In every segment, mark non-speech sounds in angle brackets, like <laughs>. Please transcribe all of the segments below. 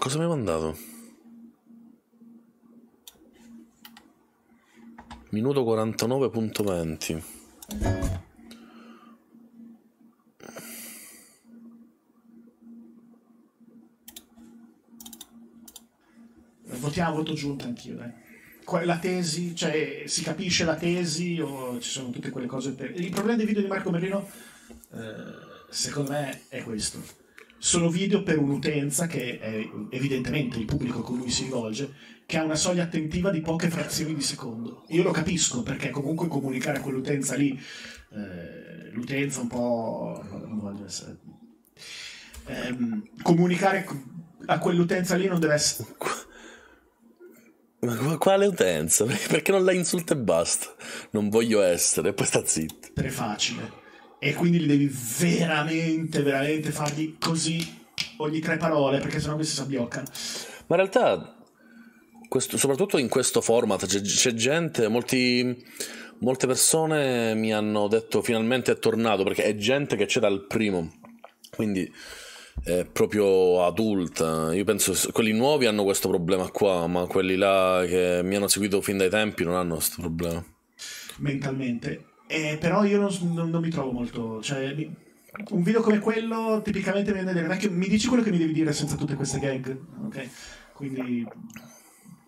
Cosa mi ha mandato? Minuto 49.20 Votiamo voto giunta anch'io, dai la tesi, cioè si capisce la tesi o ci sono tutte quelle cose. Il problema dei video di Marco Merlino, eh, secondo me, è questo sono video per un'utenza che è evidentemente il pubblico a cui lui si rivolge, che ha una soglia attentiva di poche frazioni di secondo. Io lo capisco perché comunque comunicare a quell'utenza lì, eh, l'utenza un po'... Essere... Ehm, comunicare a quell'utenza lì non deve essere... Ma quale utenza? <laughs> Perché non la insulta e basta? Non voglio essere, poi sta zitto. È facile e quindi li devi veramente, veramente fargli così ogni tre parole perché sennò questi si abbioccano. Ma in realtà, questo, soprattutto in questo format, c'è, c'è gente, molti, molte persone mi hanno detto finalmente è tornato perché è gente che c'è dal primo. Quindi proprio adulta. Io penso quelli nuovi hanno questo problema qua, ma quelli là che mi hanno seguito fin dai tempi non hanno questo problema. Mentalmente. Eh, però io non, non, non, mi trovo molto. Cioè, mi, un video come quello tipicamente viene a dire: Vecchio, mi dici quello che mi devi dire senza tutte queste gag. Ok? Quindi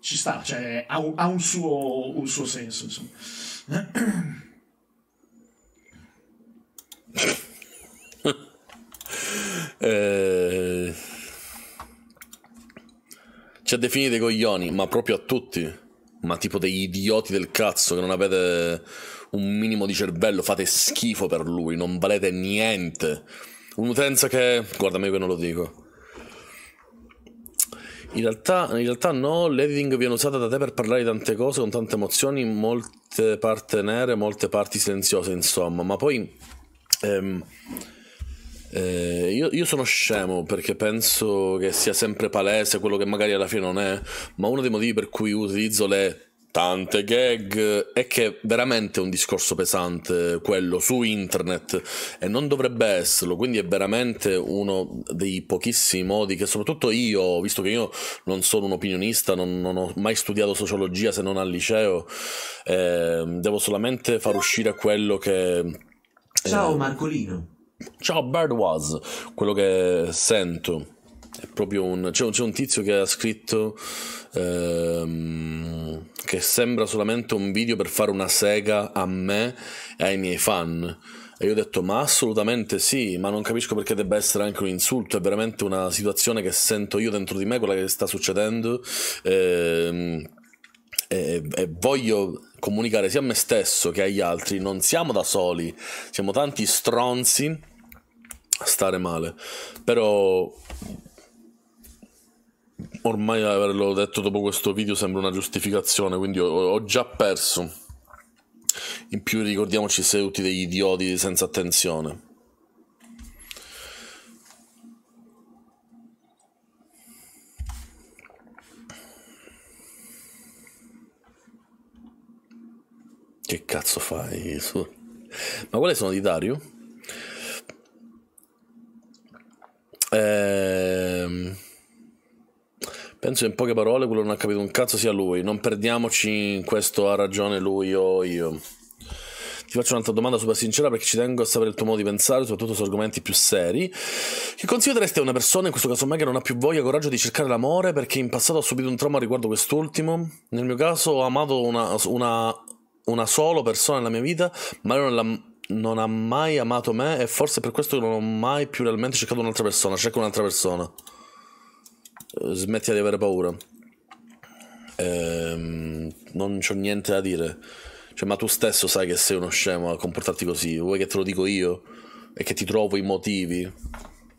ci sta, cioè, ha, un, ha un, suo, un, suo, senso. Insomma. <coughs> eh, ci ha definito dei coglioni, ma proprio a tutti. Ma tipo degli idioti del cazzo che non avete un minimo di cervello, fate schifo per lui, non valete niente. Un'utenza che... guarda, meglio che non lo dico. In realtà, in realtà no, l'editing viene usata da te per parlare di tante cose, con tante emozioni, molte parti nere, molte parti silenziose, insomma. Ma poi... Ehm, eh, io, io, sono scemo perché penso che sia sempre palese quello che magari alla fine non è, ma uno dei motivi per cui utilizzo le tante gag e che veramente è un discorso pesante quello su internet e non dovrebbe esserlo quindi è veramente uno dei pochissimi modi che soprattutto io visto che io non sono un opinionista non, non ho mai studiato sociologia se non al liceo eh, devo solamente far uscire quello che eh, ciao Marcolino ciao Bird Was quello che sento è proprio un. C'è, c'è un tizio che ha scritto ehm, che sembra solamente un video per fare una sega a me e ai miei fan. E io ho detto: Ma assolutamente sì, ma non capisco perché debba essere anche un insulto. È veramente una situazione che sento io dentro di me, quella che sta succedendo. Ehm, e, e voglio comunicare sia a me stesso che agli altri: non siamo da soli, siamo tanti stronzi a stare male. Però ormai averlo detto dopo questo video sembra una giustificazione, quindi ho, ho già perso. In più ricordiamoci siete tutti degli idioti senza attenzione. Che cazzo fai su? Ma quale sono di Dario? Penso in poche parole quello non ha capito un cazzo sia lui. Non perdiamoci in questo ha ragione lui o io. Ti faccio un'altra domanda super sincera perché ci tengo a sapere il tuo modo di pensare, soprattutto su argomenti più seri. Che consiglio consiglieresti a una persona, in questo caso me, che non ha più voglia e coraggio di cercare l'amore perché in passato ha subito un trauma riguardo quest'ultimo? Nel mio caso ho amato una, una, una sola persona nella mia vita, ma non non ha mai amato me e forse per questo non ho mai più realmente cercato un'altra persona, cerco un'altra persona smetti di avere paura. Ehm, non c'ho niente da dire. Cioè, ma tu stesso sai che sei uno scemo a comportarti così. Vuoi che te lo dico io? E che ti trovo i motivi?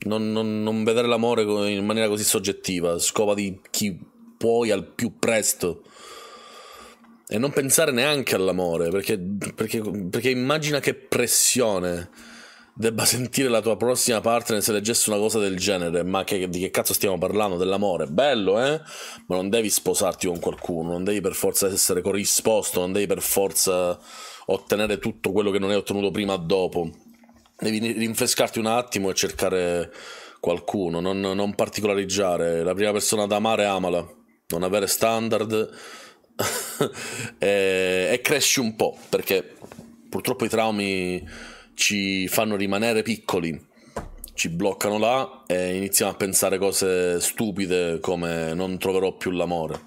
Non, non, non vedere l'amore in maniera così soggettiva. Scopa di chi puoi al più presto. E non pensare neanche all'amore, perché, perché, perché immagina che pressione debba sentire la tua prossima partner se leggesse una cosa del genere. Ma che, di che cazzo stiamo parlando? Dell'amore? Bello, eh? Ma non devi sposarti con qualcuno, non devi per forza essere corrisposto, non devi per forza ottenere tutto quello che non hai ottenuto prima o dopo. Devi rinfrescarti un attimo e cercare qualcuno, non, non particolareggiare. La prima persona da amare, amala. Non avere standard <laughs> e, eh, e cresci un po', perché purtroppo i traumi ci fanno rimanere piccoli, ci bloccano là e iniziamo a pensare cose stupide come non troverò più l'amore.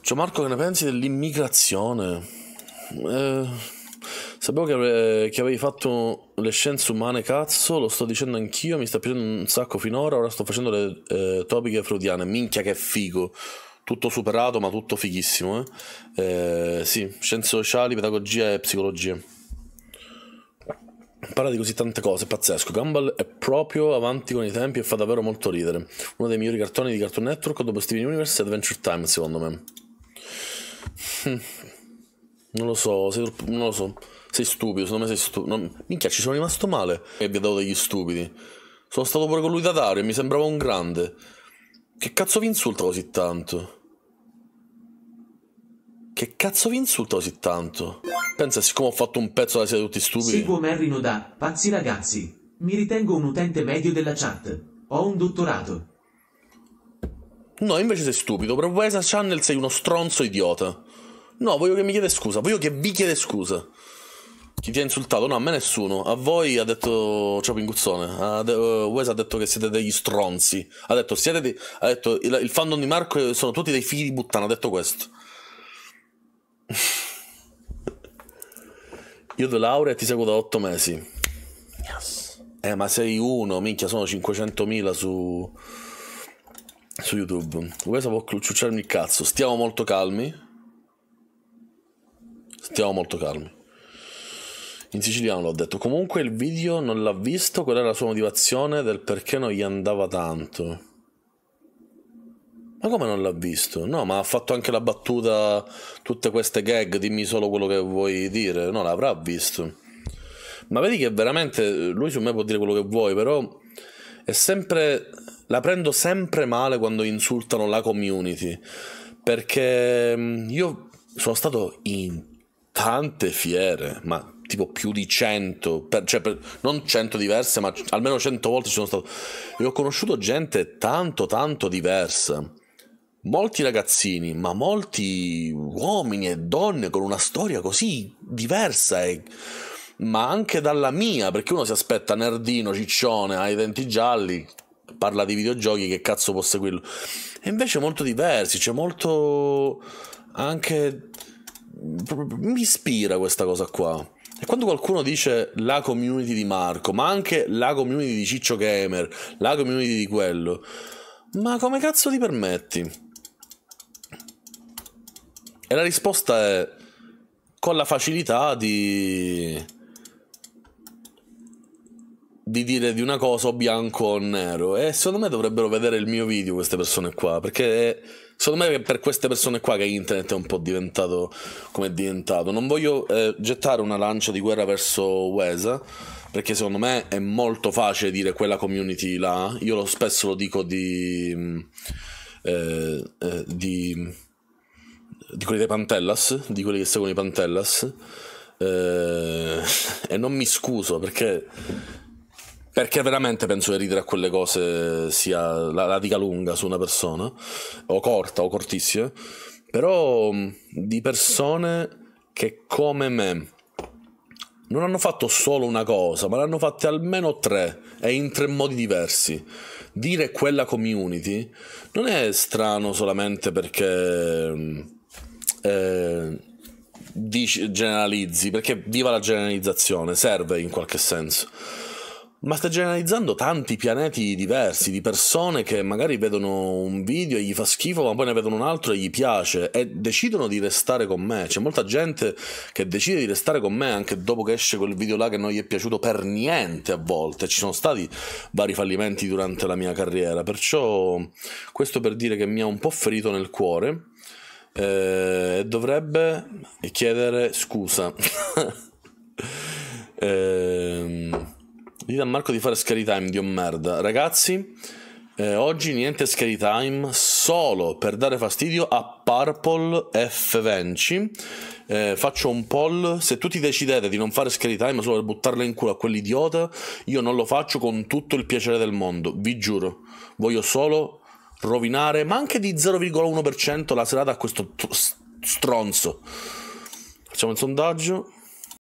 Ciao Marco, che ne pensi dell'immigrazione? Eh, sapevo che, ave- che, avevi fatto le scienze umane, cazzo, lo sto dicendo anch'io, mi sta piacendo un sacco finora, ora sto facendo le eh, topiche freudiane, minchia che figo tutto superato, ma tutto fighissimo. Eh? Eh, sì, scienze sociali, pedagogia e psicologia. Parla di così tante cose, è pazzesco. Gumball è proprio avanti con i tempi e fa davvero molto ridere. Uno dei migliori cartoni di Cartoon Network dopo Steven Universe e Adventure Time, secondo me. Hm. Non lo so, sei, troppo, non lo so. Sei stupido, secondo me sei stupido. Non... Minchia, ci sono rimasto male. E vi ho dato degli stupidi. Sono stato pure con lui da Dario, e mi sembrava un grande. Che cazzo vi insulta così tanto? Che cazzo vi insulta così tanto? Pensa, siccome ho fatto un pezzo da siete tutti stupidi. Seguo Merrino da Pazzi ragazzi. Mi ritengo un utente medio della chat. Ho un dottorato. No, invece sei stupido. Per Wesa Channel sei uno stronzo idiota. No, voglio che mi chiede scusa. Voglio che vi chiede scusa. Chi ti ha insultato? No, a me nessuno. A voi ha detto. Ciao Pinguzzone. Eh, Wes ha detto che siete degli stronzi. Ha detto, siete dei... ha detto il, il fandom di Marco sono tutti dei figli di puttana. Ha detto questo. Io De Laurea ti seguo da 8 mesi. Yes. Eh, ma sei uno, minchia, sono 500.000 su, su YouTube. Questa può ciucciarmi il cazzo. Stiamo molto calmi. Stiamo molto calmi. In siciliano l'ho detto. Comunque il video non l'ha visto, qual era la sua motivazione del perché non gli andava tanto. Ma come non l'ha visto? No, ma ha fatto anche la battuta, tutte queste gag, dimmi solo quello che vuoi dire. No, l'avrà visto. Ma vedi che veramente lui su me può dire quello che vuoi, però è sempre... La prendo sempre male quando insultano la community. Perché mm, io sono stato in tante fiere, ma tipo più di 100, per, cioè per, non 100 diverse, ma almeno 100 volte ci sono stato. E ho conosciuto gente tanto, tanto diversa molti ragazzini, ma molti uomini e donne con una storia così diversa e ma anche dalla mia, perché uno si aspetta nerdino, ciccione, ha i denti gialli, parla di videogiochi, che cazzo fosse quello. E invece molto diversi, c'è cioè molto anche mi ispira questa cosa qua. E quando qualcuno dice la community di Marco, ma anche la community di Ciccio Gamer, la community di quello, ma come cazzo ti permetti? E la risposta è con la facilità di, di dire di una cosa o bianco o nero. E secondo me dovrebbero vedere il mio video queste persone qua, perché secondo me è per queste persone qua che internet è un po' diventato come è diventato. Non voglio eh, gettare una lancia di guerra verso Wesa, perché secondo me è molto facile dire quella community là. Io lo, spesso lo dico di... Mm, eh, eh, di di quelli dei Pantellas, di quelli che seguono i Pantellas. Eh, <laughs> e non mi scuso perché, perché veramente penso che ridere a quelle cose sia la, la dica lunga su una persona, o corta o cortissima, però mm, di persone che come me non hanno fatto solo una cosa, ma l'hanno fatta almeno tre e in tre modi diversi. Dire quella community non è strano solamente perché mm, eh, dici, generalizzi, perché viva la generalizzazione, serve in qualche senso. Ma sta generalizzando tanti pianeti diversi, di persone che magari vedono un video e gli fa schifo, ma poi ne vedono un altro e gli piace e decidono di restare con me. C'è molta gente che decide di restare con me anche dopo che esce quel video là che non gli è piaciuto per niente a volte. Ci sono stati vari fallimenti durante la mia carriera, perciò questo per dire che mi ha un po' ferito nel cuore eh, dovrebbe chiedere scusa. <laughs> eh, dite a Marco di fare scary time, dio merda. Ragazzi, eh, oggi niente scary time, solo per dare fastidio a Purple F20. Eh, faccio un poll, se tutti decidete di non fare scary time solo per buttarla in culo a quell'idiota, io non lo faccio con tutto il piacere del mondo, vi giuro. Voglio solo rovinare, ma anche di 0,1% la serata a questo stronzo. Facciamo il sondaggio.